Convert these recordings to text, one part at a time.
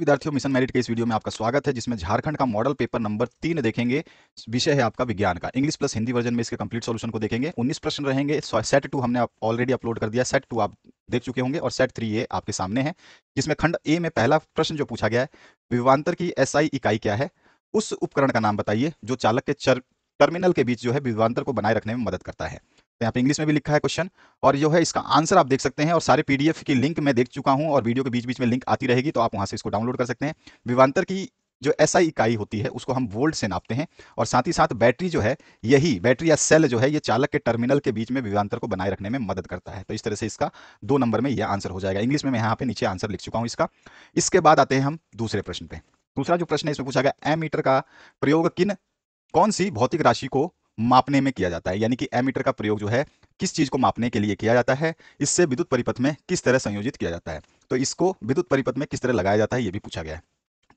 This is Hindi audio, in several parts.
विद्यार्थियों मिशन मेरिट के इस वीडियो में आपका स्वागत है जिसमें झारखंड का मॉडल पेपर नंबर तीन देखेंगे विषय है आपका विज्ञान का इंग्लिश प्लस हिंदी वर्जन में इसके कंप्लीट सॉल्यूशन को देखेंगे 19 प्रश्न रहेंगे सेट टू हमने ऑलरेडी अपलोड कर दिया सेट टू आप देख चुके होंगे और सेट थ्री ये आपके सामने है जिसमें खंड ए में पहला प्रश्न जो पूछा गया है विवांतर की एस इकाई क्या है उस उपकरण का नाम बताइए जो चालक के टर्मिनल के बीच जो है विवांतर को बनाए रखने में मदद करता है यहाँ पे इंग्लिश में भी लिखा है क्वेश्चन और जो है इसका आंसर आप देख सकते हैं और सारे पीडीएफ की लिंक मैं देख चुका हूँ और वीडियो के बीच बीच में लिंक आती रहेगी तो आप वहाँ से इसको डाउनलोड कर सकते हैं विवांतर की जो एसआई इकाई होती है उसको हम वोल्ट से नापते हैं और साथ ही साथ बैटरी जो है यही बैटरी या सेल जो है ये चालक के टर्मिनल के बीच में विवांतर को बनाए रखने में मदद करता है तो इस तरह से इसका दो नंबर में यह आंसर हो जाएगा इंग्लिश में मैं यहाँ पे नीचे आंसर लिख चुका हूँ इसका इसके बाद आते हैं हम दूसरे प्रश्न पे दूसरा जो प्रश्न है इसमें पूछा गया एमीटर का प्रयोग किन कौन सी भौतिक राशि को मापने में किया जाता है यानी कि एमीटर का प्रयोग जो है किस चीज को मापने के लिए किया जाता है इससे विद्युत परिपथ में किस तरह संयोजित किया जाता है तो इसको विद्युत परिपथ में किस तरह लगाया जाता है यह भी पूछा गया है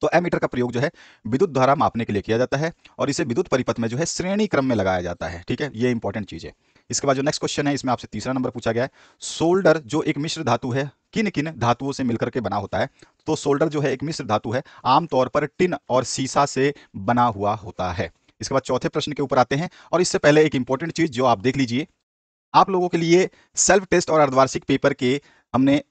तो एमीटर का प्रयोग जो है विद्युत द्वारा मापने के लिए किया जाता है और इसे विद्युत परिपथ में जो है श्रेणी क्रम में लगाया जाता है ठीक है ये इंपॉर्टेंट चीज है इसके बाद जो नेक्स्ट क्वेश्चन है इसमें आपसे तीसरा नंबर पूछा गया है सोल्डर जो एक मिश्र धातु है किन किन धातुओं से मिलकर के बना होता है तो सोल्डर जो है एक मिश्र धातु है आमतौर पर टिन और सीसा से बना हुआ होता है इसके बाद चौथे प्रश्न के ऊपर आते हैं और इससे पहले एक इंपॉर्टेंट चीज जो आप देख लीजिए आप लोगों के लिए सेल्फ टेस्ट और अर्धवार्षिक पेपर के हमने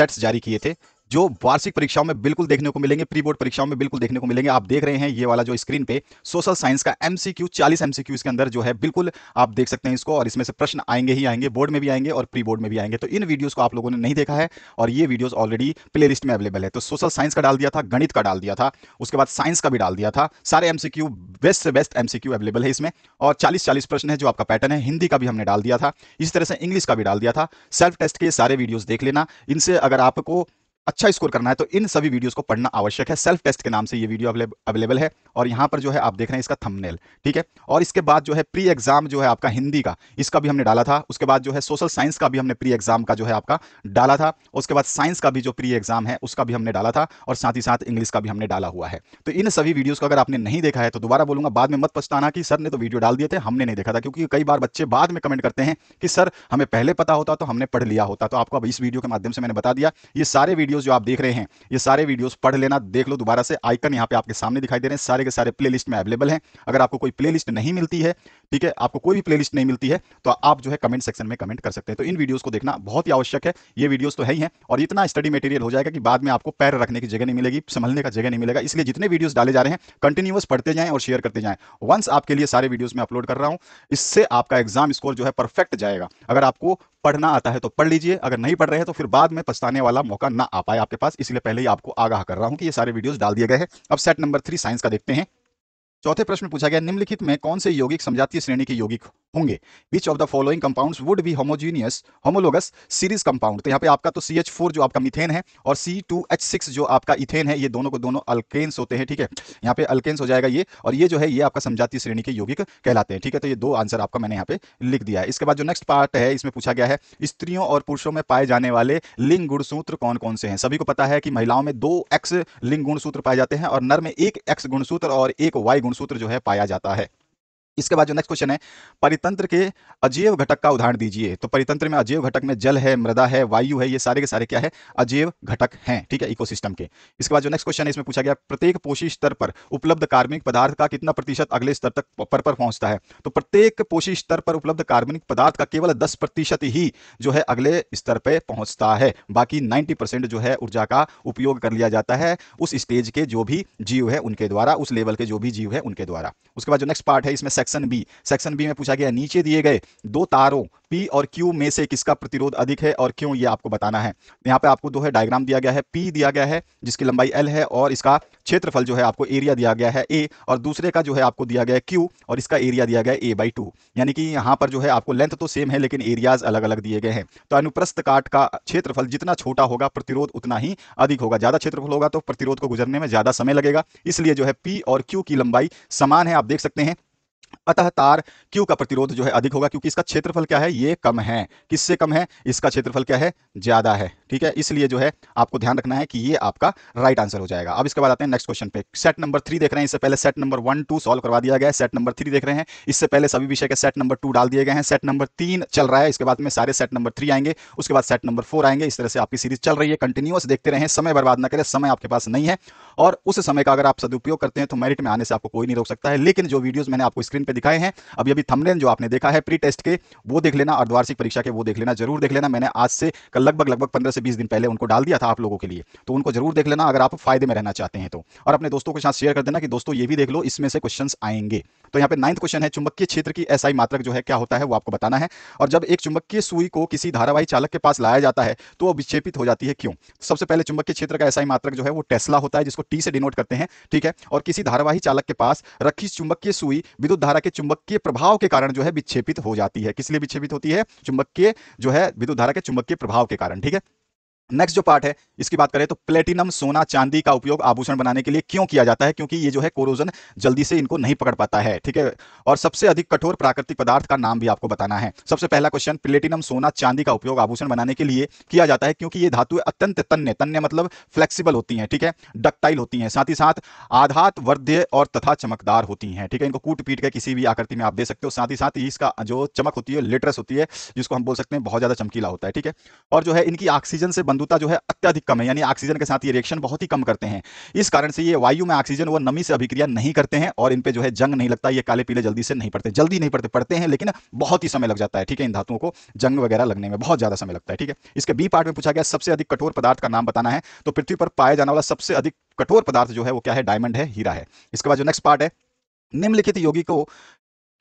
सेट्स जारी किए थे जो वार्षिक परीक्षाओं में बिल्कुल देखने को मिलेंगे प्री बोर्ड परीक्षाओं में बिल्कुल देखने को मिलेंगे आप देख रहे हैं ये वाला जो स्क्रीन पे सोशल साइंस का एमसीक्यू 40 एमसीक्यू इसके अंदर जो है बिल्कुल आप देख सकते हैं इसको और इसमें से प्रश्न आएंगे ही आएंगे बोर्ड में भी आएंगे और प्री बोर्ड में भी आएंगे तो इन वीडियोज को आप लोगों ने नहीं देखा है और ये वीडियोज ऑलरेडी प्ले में अवेलेबल है तो सोशल साइंस का डाल दिया था गणित का डाल दिया था उसके बाद साइंस का भी डाल दिया था सारे एमसीक्यू बेस्ट से बेस्ट एमसीक्यू अवेलेबल है इसमें और चालीस चालीस प्रश्न है जो आपका पैटर्न है हिंदी का भी हमने डाल दिया था इसी तरह से इंग्लिश का भी डाल दिया था सेल्फ टेस्ट के सारे वीडियोज देख लेना इनसे अगर आपको अच्छा स्कोर करना है तो इन सभी वीडियोस को पढ़ना आवश्यक है सेल्फ टेस्ट के नाम से ये वीडियो अवेलेबल है और यहाँ पर जो है आप देख रहे हैं इसका थंबनेल ठीक है और इसके बाद जो है प्री एग्जाम जो है आपका हिंदी का इसका भी हमने डाला था उसके बाद जो है सोशल साइंस का भी हमने प्री एग्जाम का जो है आपका डाला था उसके बाद साइंस का भी जो प्री एग्जाम है उसका भी हमने डाला था और साथ ही साथ इंग्लिश का भी हमने डाला हुआ है तो इन सभी वीडियोज को अगर आपने नहीं देखा है तो दोबारा बोलूंगा बाद में मत पछताना कि सर ने तो वीडियो डाल दिए थे हमने नहीं देखा था क्योंकि कई बार बच्चे बाद में कमेंट करते हैं कि सर हमें पहले पता होता तो हमने पढ़ लिया होता तो आपको अब इस वीडियो के माध्यम से मैंने बता दिया ये सारे वीडियो वीडियोस जो आप देख रहे हैं ये सारे वीडियोस पढ़ लेना देख लो दोबारा से आइकन यहाँ पे आपके सामने दिखाई दे रहे हैं सारे के सारे प्लेलिस्ट में अवेलेबल हैं अगर आपको कोई प्लेलिस्ट नहीं मिलती है ठीक है आपको कोई भी प्ले नहीं मिलती है तो आप जो है कमेंट सेक्शन में कमेंट कर सकते हैं तो इन वीडियोज़ को देखना बहुत ही आवश्यक है ये वीडियोज़ तो है ही है और इतना स्टडी मटेरियल हो जाएगा कि बाद में आपको पैर रखने की जगह नहीं मिलेगी संभलने का जगह नहीं मिलेगा इसलिए जितने वीडियोज़ डाले जा रहे हैं कंटिन्यूस पढ़ते जाएँ और शेयर करते जाएँ वंस आपके लिए सारे वीडियोज़ में अपलोड कर रहा हूं इससे आपका एग्जाम स्कोर जो है परफेक्ट जाएगा अगर आपको पढ़ना आता है तो पढ़ लीजिए अगर नहीं पढ़ रहे हैं तो फिर बाद में पछताने वाला मौका ना आ पाए आपके पास इसलिए पहले ही आपको आगाह कर रहा हूं कि ये सारे वीडियोस डाल दिए गए हैं अब सेट नंबर थ्री साइंस का देखते हैं चौथे प्रश्न पूछा गया निम्नलिखित में कौन से यौगिक समझातीय श्रेणी के यौगिक होंगे which of the following compound would be homogeneous homologous series compound तो यहाँ पे आपका तो सी एच फोर जो आपका मिथेन है और सी टू एच सिक्स जो आपका इथेन है ये दोनों को दोनों अल्केन्स होते हैं ठीक है यहाँ पे अल्केन्स हो जाएगा ये और ये जो है ये आपका समझाती श्रेणी के यौगिक कहलाते हैं ठीक है तो ये दो आंसर आपका मैंने यहाँ पे लिख दिया है इसके बाद जो नेक्स्ट पार्ट है इसमें पूछा गया है स्त्रियों और पुरुषों में पाए जाने वाले लिंग गुणसूत्र कौन कौन से हैं सभी को पता है कि महिलाओं में दो एक्स लिंग गुणसूत्र पाए जाते हैं और नर में एक एक्स गुणसूत्र और एक वाई गुणसूत्र जो है पाया जाता है इसके बाद जो नेक्स्ट क्वेश्चन है परितंत्र के अजीव घटक का उदाहरण दीजिए तो परितंत्र में अजीव घटक में जल है मृदा है वायु है ये सारे के सारे क्या है अजीव घटक हैं ठीक है इकोसिस्टम के इसके बाद जो नेक्स्ट क्वेश्चन है इसमें पूछा गया प्रत्येक पोषी स्तर पर उपलब्ध कार्बनिक पदार्थ का कितना प्रतिशत अगले स्तर तक पर पर पहुंचता है तो प्रत्येक पोषी स्तर पर उपलब्ध कार्बनिक पदार्थ का केवल दस ही जो है अगले स्तर पर पहुंचता है बाकी नाइन्टी जो है ऊर्जा का उपयोग कर लिया जाता है उस स्टेज के जो भी जीव है उनके द्वारा उस लेवल के जो भी जीव है उनके द्वारा उसके बाद जो नेक्स्ट पार्ट है इसमें सेक्शन बी सेक्शन बी में पूछा गया नीचे दिए गए दो तारों पी और क्यू में से किसका प्रतिरोध अधिक है और क्यों ये आपको बताना है यहाँ पे आपको दो है डायग्राम दिया गया है पी दिया गया है जिसकी लंबाई एल है और इसका क्षेत्रफल जो है आपको एरिया दिया गया है ए और दूसरे का जो है आपको दिया गया है क्यू और इसका एरिया दिया गया है ए बाई टू यानी कि यहाँ पर जो है आपको लेंथ तो सेम है लेकिन एरियाज अलग अलग दिए गए हैं तो अनुप्रस्थ काट का क्षेत्रफल जितना छोटा होगा प्रतिरोध उतना ही अधिक होगा ज्यादा क्षेत्रफल होगा तो प्रतिरोध को गुजरने में ज्यादा समय लगेगा इसलिए जो है पी और क्यू की लंबाई समान है आप देख सकते हैं अतः तार Q का प्रतिरोध जो है अधिक होगा क्योंकि इसका क्षेत्रफल क्या है ये कम है किससे कम है इसका क्षेत्रफल क्या है ज्यादा है ठीक है इसलिए जो है आपको ध्यान रखना है कि ये आपका राइट आंसर हो जाएगा अब इसके बाद आते हैं नेक्स्ट क्वेश्चन पे सेट नंबर थ्री देख रहे हैं इससे पहले set number one two solve करवा दिया गया सेट नंबर थ्री देख रहे हैं इससे पहले सभी विषय के सेट नंबर टू डाल दिए गए हैं सेट नंबर तीन चल रहा है इसके बाद में सारे सेट नंबर थ्री आएंगे उसके बाद सेट नंबर फोर आएंगे इस तरह से आपकी सीरीज चल रही है कंटिन्यूस देखते रहे समय बर्बाद न करें समय आपके पास नहीं है और उस समय का अगर आप सदुपयोग करते हैं तो मेरिट में आने से आपको कोई नहीं रोक सकता है लेकिन जो वीडियो मैंने आपको स्क्रीन पर दिखाए हैं अभी अभी थमलेन जो आपने देखा है प्री टेस्ट के वो देख लेना अर्धवार्षिक परीक्षा के वो देख लेना जरूर देख लेना मैंने आज से लगभग लगभग पंद्रह से बीस दिन पहले उनको डाल दिया था आप लोगों के लिए तो उनको जरूर देख लेना अगर आप फायदे में रहना चाहते हैं तो और अपने दोस्तों के साथ शेयर कर देना कि दोस्तों ये भी देख लो इसमें से क्वेश्चन आएंगे तो यहाँ पे नाइन्थ क्वेश्चन है चुंबकीय क्षेत्र की एसआई मात्रक जो है क्या होता है वो आपको बताना है और जब एक चुंबकीय सुई को किसी धारावाही चालक के पास लाया जाता है तो वो विक्षेपित हो जाती है क्यों सबसे पहले चुंबकीय क्षेत्र का एसआई मात्रक जो है वो टेस्ला होता है जिसको टी से डिनोट करते हैं ठीक है और किसी धारावाही चालक के पास रखी चुंबकीय सुई विद्युत धारा के चुंबकीय प्रभाव के कारण जो है विक्षेपित हो जाती है किस लिए विक्षेपित होती है चुंबकीय जो है विद्युत धारा के चुंबकीय प्रभाव के कारण ठीक है नेक्स्ट जो पार्ट है इसकी बात करें तो प्लेटिनम सोना चांदी का उपयोग आभूषण बनाने के लिए क्यों किया जाता है क्योंकि ये जो है कोरोजन जल्दी से इनको नहीं पकड़ पाता है ठीक है और सबसे अधिक कठोर प्राकृतिक पदार्थ का नाम भी आपको बताना है सबसे पहला क्वेश्चन प्लेटिनम सोना चांदी का उपयोग आभूषण बनाने के लिए किया जाता है क्योंकि ये धातु अत्यंत तन्य तन्य मतलब फ्लेक्सीबल होती है ठीक है डक्टाइल होती है साथ ही साथ आधात वर्ध्य और तथा चमकदार होती है ठीक है इनको कूट पीट के किसी भी आकृति में आप दे सकते हो साथ ही साथ इसका जो चमक होती है लेटरस होती है जिसको हम बोल सकते हैं बहुत ज्यादा चमकीला होता है ठीक है और जो है इनकी ऑक्सीजन से बंद सांद्रता जो है अत्यधिक कम है यानी ऑक्सीजन के साथ ये रिएक्शन बहुत ही कम करते हैं इस कारण से ये वायु में ऑक्सीजन व नमी से अभिक्रिया नहीं करते हैं और इन पे जो है जंग नहीं लगता ये काले पीले जल्दी से नहीं पड़ते जल्दी नहीं पड़ते पड़ते हैं लेकिन बहुत ही समय लग जाता है ठीक है इन धातुओं को जंग वगैरह लगने में बहुत ज्यादा समय लगता है ठीक है इसके बी पार्ट में पूछा गया सबसे अधिक कठोर पदार्थ का नाम बताना है तो पृथ्वी पर पाया जाने वाला सबसे अधिक कठोर पदार्थ जो है वो क्या है डायमंड है हीरा है इसके बाद जो नेक्स्ट पार्ट है निम्नलिखित योगी को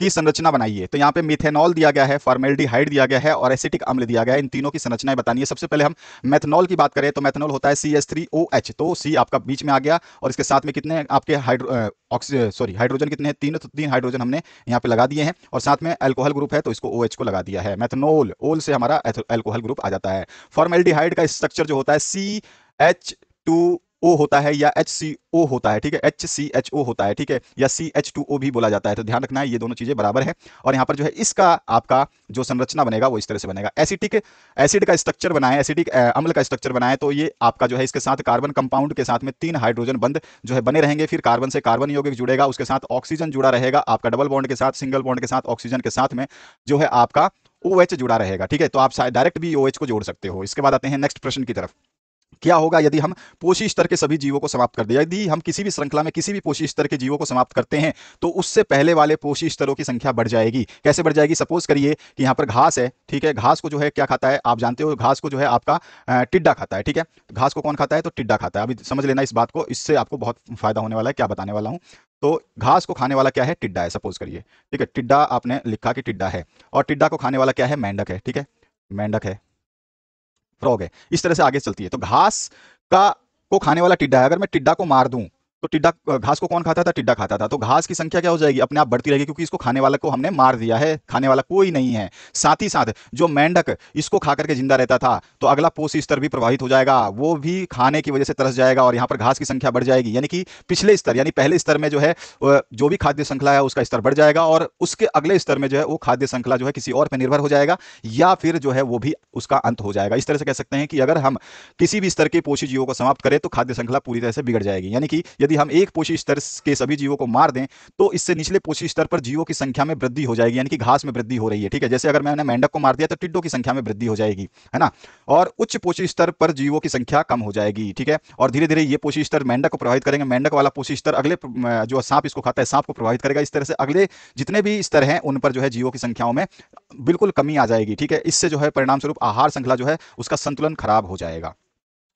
की संरचना बनाइए तो यहाँ पे मिथेनॉल दिया गया है फॉर्मेल्डिहाइड दिया गया है और एसिटिक अम्ल दिया गया है इन तीनों की संरचनाएं बतानी है सबसे पहले हम मैथनॉल की बात करें तो मैथनॉल होता है C S three O H तो सी आपका बीच में आ गया और इसके साथ में कितने आपके हाइड्रो सॉरी हाइड्रोजन कितने हैं तीन तो तीन हाइड्रोजन हमने यहाँ पे लगा दिए हैं और साथ में एल्कोहल ग्रुप है तो इसको ओ OH को लगा दिया है मैथनोल ओल से हमारा एल्कोहल ग्रुप आ जाता है फॉर्मेल्डिहाइड का स्ट्रक्चर जो होता है सी एच टू ओ होता है या एच सी ओ होता है ठीक है एच सी एच ओ होता है ठीक है या सी एच टू ओ भी बोला जाता है तो ध्यान रखना है ये दोनों चीज़ें बराबर है और यहाँ पर जो है इसका आपका जो संरचना बनेगा वो इस तरह से बनेगा एसिटिक एसिड का स्ट्रक्चर बनाए एसिटिक अम्ल का स्ट्रक्चर बनाए तो ये आपका जो है इसके साथ कार्बन कंपाउंड के साथ में तीन हाइड्रोजन बंद जो है बने रहेंगे फिर कार्बन से कार्बन यौगिक जुड़ेगा उसके साथ ऑक्सीजन जुड़ा रहेगा आपका डबल बॉन्ड के साथ सिंगल बॉन्ड के साथ ऑक्सीजन के साथ में जो है आपका ओ OH जुड़ा रहेगा ठीक है तो आप डायरेक्ट भी ओ OH को जोड़ सकते हो इसके बाद आते हैं नेक्स्ट प्रश्न की तरफ क्या होगा यदि हम पोषी स्तर के सभी जीवों को समाप्त कर दें यदि हम किसी भी श्रृंखला में किसी भी पोषी स्तर के जीवों को समाप्त करते हैं तो उससे पहले वाले पोषी स्तरों की संख्या बढ़ जाएगी कैसे बढ़ जाएगी सपोज करिए कि यहाँ पर घास है ठीक है घास को जो है क्या खाता है आप जानते हो घास को जो है आपका टिड्डा खाता है ठीक है घास को कौन खाता है तो टिड्डा खाता है अभी समझ लेना इस बात को इससे आपको बहुत फायदा होने वाला है क्या बताने वाला हूँ तो घास को खाने वाला क्या है टिड्डा है सपोज करिए ठीक है टिड्डा आपने लिखा कि टिड्डा है और टिड्डा को खाने वाला क्या है मेंढक है ठीक है मेंढक है फ्रॉग है इस तरह से आगे चलती है तो घास का को खाने वाला टिड्डा है अगर मैं टिड्डा को मार दूं तो टिड्डा घास को कौन खाता था टिड्डा खाता था तो घास की संख्या क्या हो जाएगी अपने आप बढ़ती रहेगी क्योंकि इसको खाने वाला को हमने मार दिया है खाने वाला कोई नहीं है साथ ही साथ जो मेंढक इसको खा करके जिंदा रहता था तो अगला पोष स्तर भी प्रभावित हो जाएगा वो भी खाने की वजह से तरस जाएगा और यहाँ पर घास की संख्या बढ़ जाएगी यानी कि पिछले स्तर यानी पहले स्तर में जो है जो भी खाद्य श्रृंखला है उसका स्तर बढ़ जाएगा और उसके अगले स्तर में जो है वो खाद्य श्रृंखला जो है किसी और पर निर्भर हो जाएगा या फिर जो है वो भी उसका अंत हो जाएगा इस तरह से कह सकते हैं कि अगर हम किसी भी स्तर के पोषी जीवों को समाप्त करें तो खाद्य श्रृंखला पूरी तरह से बिगड़ जाएगी यानी कि यदि यदि हम एक पोषी स्तर के सभी जीवों को मार दें तो इससे निचले पोषी स्तर पर जीवों की संख्या में वृद्धि हो जाएगी यानी कि घास में वृद्धि हो रही है ठीक है जैसे अगर मैंने मेंढक को मार दिया तो टिड्डों की संख्या में वृद्धि हो जाएगी है ना और उच्च पोषी स्तर पर जीवों की संख्या कम हो जाएगी ठीक है और धीरे धीरे ये पोषी स्तर मेंढक को प्रभावित करेंगे मेंढक वाला पोषी स्तर अगले जो सांप इसको खाता है सांप को प्रभावित करेगा इस तरह से अगले जितने भी स्तर हैं उन पर जो है जीवों की संख्याओं में बिल्कुल कमी आ जाएगी ठीक है इससे जो है परिणाम स्वरूप आहार श्रृंखला जो है उसका संतुलन खराब हो जाएगा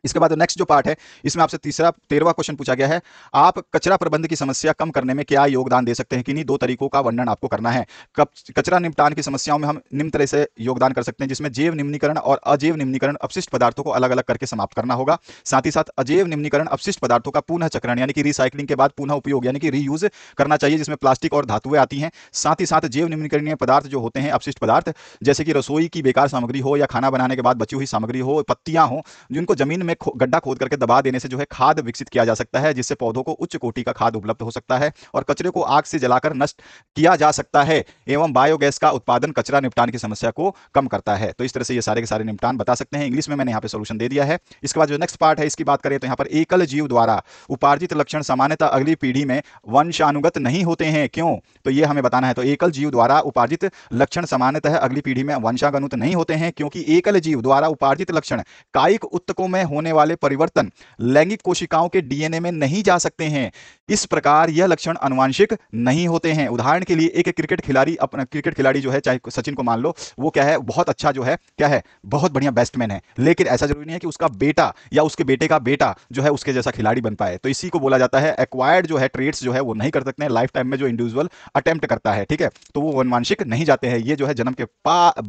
इसके बाद नेक्स्ट जो पार्ट है इसमें आपसे तीसरा तेरवा क्वेश्चन पूछा गया है आप कचरा प्रबंध की समस्या कम करने में क्या योगदान दे सकते हैं किन्हीं दो तरीकों का वर्णन आपको करना है कचरा निपटान की समस्याओं में हम निम्न तरह से योगदान कर सकते हैं जिसमें जैव निम्नीकरण और अजैव निम्नीकरण अपशिष्ट पदार्थों को अलग अलग करके समाप्त करना होगा साथ ही साथ अजैव निम्नीकरण अपशिष्ट पदार्थों का पुनः चक्रण यानी कि रिसाइकलिंग के बाद पुनः उपयोग यानी कि रीयूज करना चाहिए जिसमें प्लास्टिक और धातुएं आती हैं साथ ही साथ जैव निम्नीकरणीय पदार्थ जो होते हैं अपशिष्ट पदार्थ जैसे कि रसोई की बेकार सामग्री हो या खाना बनाने के बाद बची हुई सामग्री हो पत्तियां हो जिनको जमीन में में गड्ढा खोद करके दबा देने से जो है खाद विकसित किया जा सकता है जिससे पौधों को उच्च कोटि का खाद उपलब्ध हो सकता है और कचरे को आग से जलाकर नष्ट किया जा सकता है एवं बायोगैस का उत्पादन कचरा निपटान की समस्या को कम करता है तो इस तरह से ये सारे के सारे निपटान बता सकते हैं इंग्लिश में मैंने यहाँ पे सोल्यूशन दे दिया है इसके बाद जो नेक्स्ट पार्ट है इसकी बात करें तो यहाँ पर एकल जीव द्वारा उपार्जित लक्षण सामान्यतः अगली पीढ़ी में वंशानुगत नहीं होते हैं क्यों तो ये हमें बताना है तो एकल जीव द्वारा उपार्जित लक्षण सामान्यतः अगली पीढ़ी में वंशागनुत नहीं होते हैं क्योंकि एकल जीव द्वारा उपार्जित लक्षण कायिक उत्तकों में होने वाले परिवर्तन लैंगिक कोशिकाओं के डीएनए में नहीं जा सकते हैं इस प्रकार यह लक्षण अनुवांशिक नहीं होते हैं उदाहरण के लिए एक क्रिकेट खिलाड़ी अपना क्रिकेट खिलाड़ी जो है चाहे सचिन को मान लो वो क्या है बहुत अच्छा जो है क्या है बहुत बढ़िया बैट्समैन है लेकिन ऐसा जरूरी नहीं है कि उसका बेटा या उसके बेटे का बेटा जो है उसके जैसा खिलाड़ी बन पाए तो इसी को बोला जाता है एक्वायर्ड जो है ट्रेड्स जो है वो नहीं कर सकते लाइफ टाइम में जो इंडिविजुअल अटेम्प्ट करता है ठीक है तो वो अनुवांशिक नहीं जाते हैं ये जो है जन्म के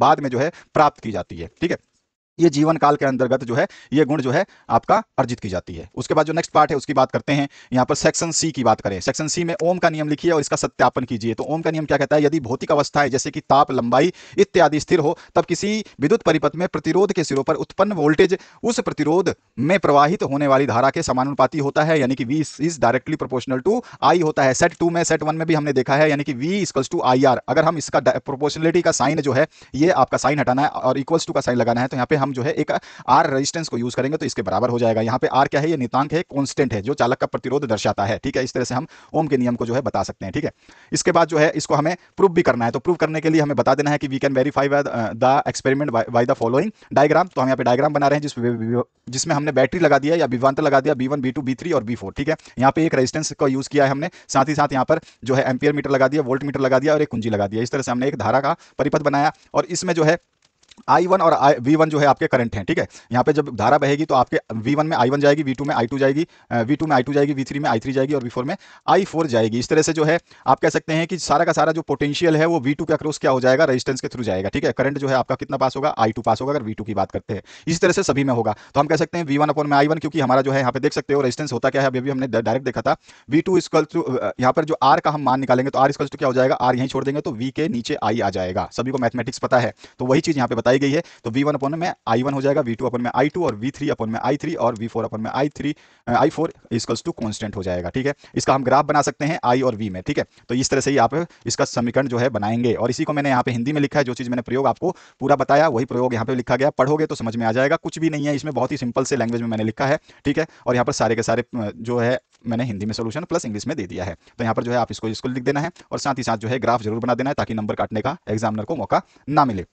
बाद में जो है प्राप्त की जाती है ठीक है ये जीवन काल के अंतर्गत जो है ये गुण जो है आपका अर्जित की जाती है उसके बाद जो नेक्स्ट पार्ट है उसकी बात करते हैं यहाँ पर सेक्शन सी की बात करें सेक्शन सी में ओम का नियम लिखिए और इसका सत्यापन कीजिए तो ओम का नियम क्या कहता है यदि भौतिक अवस्था है जैसे कि ताप लंबाई इत्यादि स्थिर हो तब किसी विद्युत परिपथ में प्रतिरोध के सिरों पर उत्पन्न वोल्टेज उस प्रतिरोध में प्रवाहित होने वाली धारा के समानुपाती होता है यानी कि V is directly proportional to I होता है सेट टू में सेट वन में भी हमने देखा है यानी कि V equals to I R अगर हम इसका प्रोपोर्शनलिटी का साइन जो है ये आपका साइन हटाना है और इक्वल्स टू का साइन लगाना है तो यहाँ पे हम जो है एक आर रेजिस्टेंस को यूज करेंगे तो इसके बराबर हो जाएगा यहाँ पे आर क्या है ये नितांक है कॉन्स्टेंट है जो चालक का प्रतिरोध दर्शाता है ठीक है इस तरह से हम ओम के नियम को जो है बता सकते हैं ठीक है इसके बाद जो है इसको हमें प्रूव भी करना है तो प्रूव करने के लिए हमें बता देना है कि we can verify the experiment by the following diagram तो हम यहाँ पे डायग्राम बना रहे हैं जिस जिसमें हमने बैटरी लगा दिया या विवांतर लगा दिया B one B two B three और बी फोर ठीक है यहाँ पे एक रेजिस्टेंस का यूज किया है हमने साथ ही साथ यहाँ पर जो है एम्पियर मीटर लगा दिया वोल्ट मीटर लगा दिया और एक कुंजी लगा दिया इस तरह से हमने एक धारा का परिपथ बनाया और इसमें जो है आई वन और I, वी वन जो है आपके करंट हैं ठीक है यहाँ पे जब धारा बहेगी तो आपके वी वन में आई वन जाएगी वी टू में आई टू जाएगी वी टू में आई टू जाएगी वी थ्री में आई थ्री जाएगी और वी फोर में आई फोर जाएगी इस तरह से जो है आप कह सकते हैं कि सारा का सारा जो पोटेंशियल है वो वी टू के अक्रॉस क्या हो जाएगा रजिस्टेंस के थ्रू जाएगा ठीक है करंट जो है आपका कितना पास होगा आई टू पास होगा अगर वी टू की बात करते हैं इस तरह से सभी में होगा तो हम कह सकते हैं वी वन में आई वन क्योंकि हमारा जो है यहाँ पे देख सकते हो रजिस्टेंस होता क्या है अभी हमने डायरेक्ट देखा था वी टू यहाँ पर जो आर का हम मान निकालेंगे तो आर इसकल क्या हो जाएगा आर यहीं छोड़ देंगे तो वी के नीचे आई आ जाएगा सभी को मैथमेटिक्स पता है तो वही चीज यहाँ पे बताई गई है तो वी वन अपन में आई वन हो जाएगा वी टू अपन में आई टू और वी थ्री अपन में आई थ्री और वी फोर अपन में I three I four equals to constant हो जाएगा ठीक है इसका हम ग्राफ बना सकते हैं आई और वी में ठीक है तो इस तरह से ही आप इसका समीकरण जो है बनाएंगे और इसी को मैंने यहाँ पे हिंदी में लिखा है जो चीज़ मैंने प्रयोग आपको पूरा बताया वही प्रयोग यहाँ पे लिखा गया पढ़ोगे तो समझ में आ जाएगा कुछ भी नहीं है इसमें बहुत ही सिंपल से लैंग्वेज में मैंने लिखा है ठीक है और यहाँ पर सारे के सारे जो है मैंने हिंदी में सोल्यूशन प्लस इंग्लिश में दे दिया है तो यहाँ पर जो है आप इसको इसको लिख देना है और साथ ही साथ जो है ग्राफ जरूर बना देना है ताकि नंबर काटने का एग्जामिनर को मौका ना मिले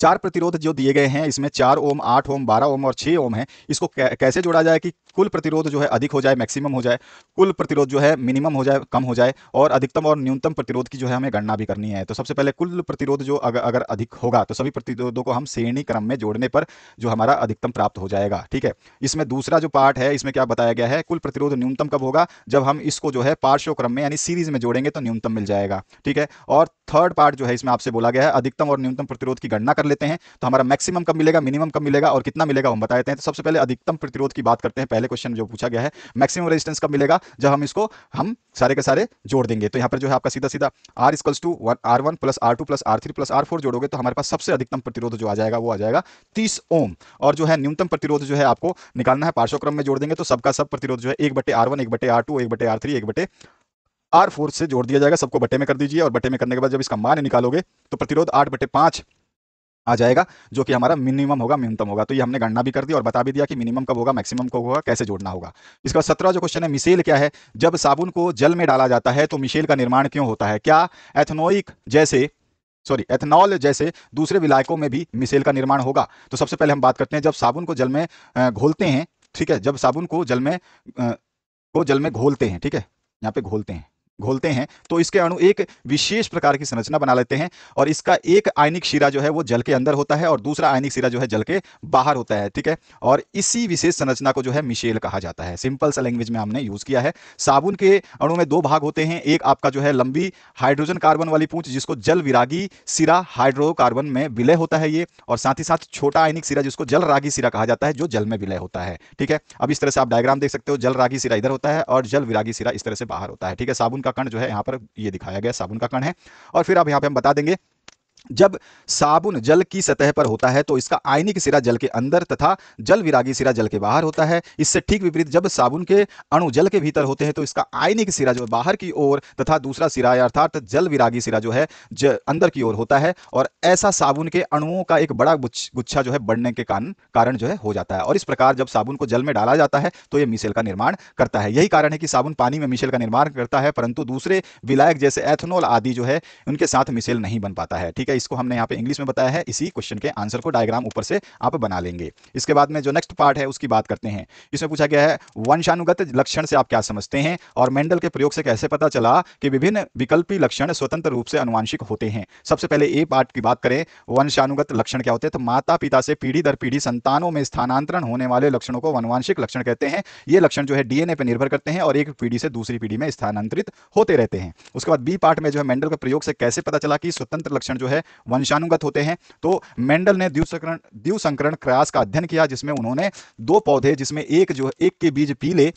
चार प्रतिरोध जो दिए गए हैं इसमें चार ओम आठ ओम बारह ओम और छह ओम है इसको कैसे जोड़ा जाए कि कुल प्रतिरोध जो है अधिक हो जाए मैक्सिमम हो जाए कुल प्रतिरोध जो है मिनिमम हो जाए कम हो जाए और अधिकतम और न्यूनतम प्रतिरोध की जो है हमें गणना भी करनी है तो सबसे पहले कुल प्रतिरोध जो अगर अगर अधिक होगा तो सभी प्रतिरोधों को हम श्रेणी क्रम में जोड़ने पर जो हमारा अधिकतम प्राप्त हो जाएगा ठीक है इसमें दूसरा जो पार्ट है इसमें क्या बताया गया है कुल प्रतिरोध न्यूनतम कब होगा जब हम इसको जो है पार्श्व क्रम में यानी सीरीज में जोड़ेंगे तो न्यूनतम मिल जाएगा ठीक है और थर्ड पार्ट जो है इसमें आपसे बोला गया है अधिकतम और न्यूनतम प्रतिरोध की गणना कर लेते हैं तो हमारा मैक्सिमम कब मिलेगा मिनिमम कब मिलेगा और कितना मिलेगा हम बताते हैं तो सबसे पहले अधिकतम प्रतिरोध की बात करते हैं पहले पहले क्वेश्चन जो पूछा गया है मैक्सिमम रेजिस्टेंस कब मिलेगा जब हम इसको हम सारे के सारे जोड़ देंगे तो यहाँ पर जो है आपका सीधा सीधा R equals to one R one plus R two plus R three plus R four जोड़ोगे तो हमारे पास सबसे अधिकतम प्रतिरोध जो आ जाएगा वो आ जाएगा तीस ओम और जो है न्यूनतम प्रतिरोध जो है आपको निकालना है पार्श्व क्रम में जोड़ देंगे तो सबका सब प्रतिरोध जो है एक बटे आर वन एक बटे आर टू एक बटे आर थ्री एक बटे आर फोर से जोड़ दिया जाएगा सबको बटे में कर दीजिए और बटे में करने के बाद जब इसका मान निकालोगे तो प्रतिरोध आठ बटे पांच आ जाएगा जो कि हमारा मिनिमम होगा न्यूनतम होगा तो ये हमने गणना भी कर दी और बता भी दिया कि मिनिमम कब होगा मैक्सिमम कब होगा कैसे जोड़ना होगा इसका सत्रह जो क्वेश्चन है मिसेल क्या है जब साबुन को जल में डाला जाता है तो मिशेल का निर्माण क्यों होता है क्या एथनोइक जैसे सॉरी एथनॉल जैसे दूसरे विलायकों में भी मिसेल का निर्माण होगा तो सबसे पहले हम बात करते हैं जब साबुन को जल में घोलते हैं ठीक है जब साबुन को जल में को जल में घोलते हैं ठीक है यहाँ पे घोलते हैं घोलते हैं तो इसके अणु एक विशेष प्रकार की संरचना बना लेते हैं और इसका एक आयनिक शिरा जो है वो जल के अंदर होता है और दूसरा आयनिक शिरा जो है जल के बाहर होता है ठीक है और इसी विशेष संरचना को जो है मिशेल कहा जाता है सिंपल सा लैंग्वेज में हमने यूज किया है साबुन के अणु में दो भाग होते हैं एक आपका जो है लंबी हाइड्रोजन कार्बन वाली पूछ जिसको जल विरागी सिरा हाइड्रोकार्बन में विलय होता है ये और साथ ही साथ छोटा आयनिक सिरा जिसको जल रागी सिरा कहा जाता है जो जल में विलय होता है ठीक है अब इस तरह से आप डायग्राम देख सकते हो जल रागी सिरा इधर होता है और जल विरागी सिरा इस तरह से बाहर होता है ठीक है साबुन का कण जो है यहाँ पर ये दिखाया गया साबुन का कण है और फिर अब यहाँ पे हम बता देंगे जब साबुन जल की सतह पर होता है तो इसका आयनिक सिरा जल के अंदर तथा जल विरागी सिरा जल के बाहर होता है इससे ठीक विपरीत जब साबुन के अणु जल के भीतर होते हैं तो इसका आयनिक सिरा जो बाहर की ओर तथा दूसरा सिरा अर्थात जल विरागी सिरा जो है ज, अंदर की ओर होता है और ऐसा साबुन के अणुओं का एक बड़ा गुच्छा जो है बढ़ने के कारण कारण जो है हो जाता है और इस प्रकार जब साबुन को जल में डाला जाता है तो यह मिसेल का निर्माण करता है यही कारण है कि साबुन पानी में मिसेल का निर्माण करता है परंतु दूसरे विलायक जैसे एथनॉल आदि जो है उनके साथ मिसेल नहीं बन पाता है ठीक है है इसको हमने यहाँ पे इंग्लिश में बताया है इसी क्वेश्चन के आंसर को डायग्राम ऊपर से आप बना लेंगे इसके बाद में जो नेक्स्ट पार्ट है उसकी बात करते हैं इसमें पूछा गया है वंशानुगत लक्षण से आप क्या समझते हैं और मेंडल के प्रयोग से कैसे पता चला कि विभिन्न विकल्पी लक्षण स्वतंत्र रूप से अनुवांशिक होते हैं सबसे पहले ए पार्ट की बात करें वंशानुगत लक्षण क्या होते हैं तो माता पिता से पीढ़ी दर पीढ़ी संतानों में स्थानांतरण होने वाले लक्षणों को वनवांशिक लक्षण कहते हैं ये लक्षण जो है डीएनए पर निर्भर करते हैं और एक पीढ़ी से दूसरी पीढ़ी में स्थानांतरित होते रहते हैं उसके बाद बी पार्ट में जो है मेंडल के प्रयोग से कैसे पता चला कि स्वतंत्र लक्षण जो है वंशानुगत होते हैं तो मेंडल ने द्व्यूसंकरण द्व्यूसंकरण क्रयास का अध्ययन किया जिसमें उन्होंने दो पौधे जिसमें एक जो एक के बीज पीले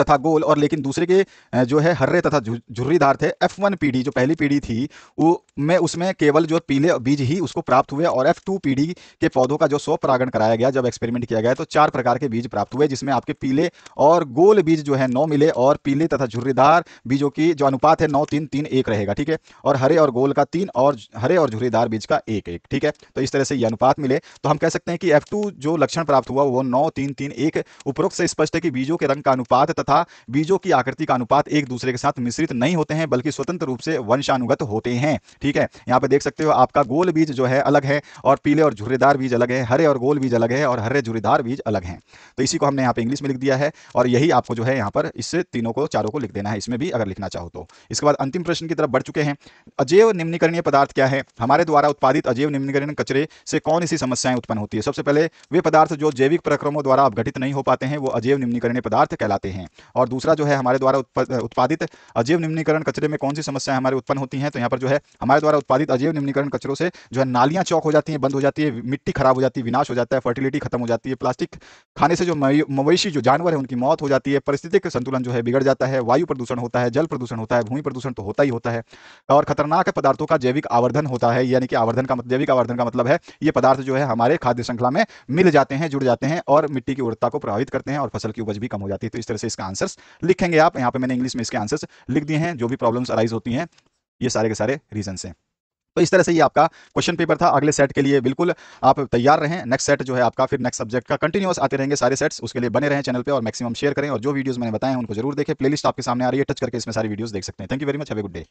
तथा गोल और लेकिन दूसरे के जो है हर्रे तथा झुर्रीदार थे एफ वन पीढ़ी जो पहली पीढ़ी थी वो में उसमें केवल जो पीले बीज ही उसको प्राप्त हुए और एफ टू पीढ़ी के पौधों का जो स्व परागण कराया गया जब एक्सपेरिमेंट किया गया तो चार प्रकार के बीज प्राप्त हुए जिसमें आपके पीले और गोल बीज जो है नौ मिले और पीले तथा झुर्रीदार बीजों की जो अनुपात है नौ तीन तीन एक रहेगा ठीक है और हरे और गोल का तीन और हरे और झुर्रीदार बीज का एक एक ठीक है तो इस तरह से ये अनुपात मिले तो हम कह सकते हैं कि एफ जो लक्षण प्राप्त हुआ वो नौ तीन तीन एक उपरोक्त से स्पष्ट है कि बीजों के रंग का अनुपात तथा बीजों की आकृति का अनुपात एक दूसरे के साथ मिश्रित नहीं होते हैं बल्कि स्वतंत्र रूप से वंशानुगत होते हैं ठीक ठीक है यहाँ पे देख सकते हो आपका गोल बीज जो है अलग है और पीले और झुरेदार बीज अलग है हरे और गोल बीज अलग है और हरे झुरेदार बीज अलग हैं तो इसी को हमने यहाँ पे इंग्लिश में लिख दिया है और यही आपको जो है यहाँ पर इस तीनों को चारों को लिख देना है इसमें भी अगर लिखना चाहो तो इसके बाद अंतिम प्रश्न की तरफ बढ़ चुके हैं अजैव निम्नीकरणीय पदार्थ क्या है हमारे द्वारा उत्पादित अजैव निम्नीकरण कचरे से कौन सी समस्याएं उत्पन्न होती है सबसे पहले वे पदार्थ जो जैविक प्रक्रमों द्वारा अपघटित नहीं हो पाते हैं वो अजैव निम्नीकरणीय पदार्थ कहलाते हैं और दूसरा जो है हमारे द्वारा उत्पादित अजैव निम्नीकरण कचरे में कौन सी समस्याएं हमारे उत्पन्न होती हैं तो यहाँ पर जो है हमारे सरकार द्वारा उत्पादित अजैव निम्नीकरण कचरों से जो है नालियां चौक हो जाती हैं बंद हो जाती है मिट्टी खराब हो जाती है विनाश हो जाता है फर्टिलिटी खत्म हो जाती है प्लास्टिक खाने से जो मवेशी जो जानवर है उनकी मौत हो जाती है परिस्थितिक संतुलन जो है बिगड़ जाता है वायु प्रदूषण होता है जल प्रदूषण होता है भूमि प्रदूषण तो होता ही होता है और खतरनाक पदार्थों का जैविक आवर्धन होता है यानी कि आवर्धन का जैविक आवर्धन का मतलब है ये पदार्थ जो है हमारे खाद्य श्रृंखला में मिल जाते हैं जुड़ जाते हैं और मिट्टी की उर्वरता को प्रभावित करते हैं और फसल की उपज भी कम हो जाती है तो इस तरह से इसका आंसर्स लिखेंगे आप यहाँ पे मैंने इंग्लिश में इसके आंसर्स लिख दिए हैं जो भी प्रॉब्लम्स अराइज होती हैं ये सारे के सारे रीजन हैं तो इस तरह से ये आपका क्वेश्चन पेपर था अगले सेट के लिए बिल्कुल आप तैयार रहें नेक्स्ट सेट जो है आपका फिर नेक्स्ट सब्जेक्ट का कंटिन्यूस आते रहेंगे सारे सेट्स उसके लिए बने रहें चैनल पे और मैक्सिमम शेयर करें और जो वीडियोस मैंने बताए हैं उनको जरूर देखें प्लेलिस्ट आपके सामने आ रही है टच करके इसमें सारी वीडियोस देख सकते हैं thank you very much have a good day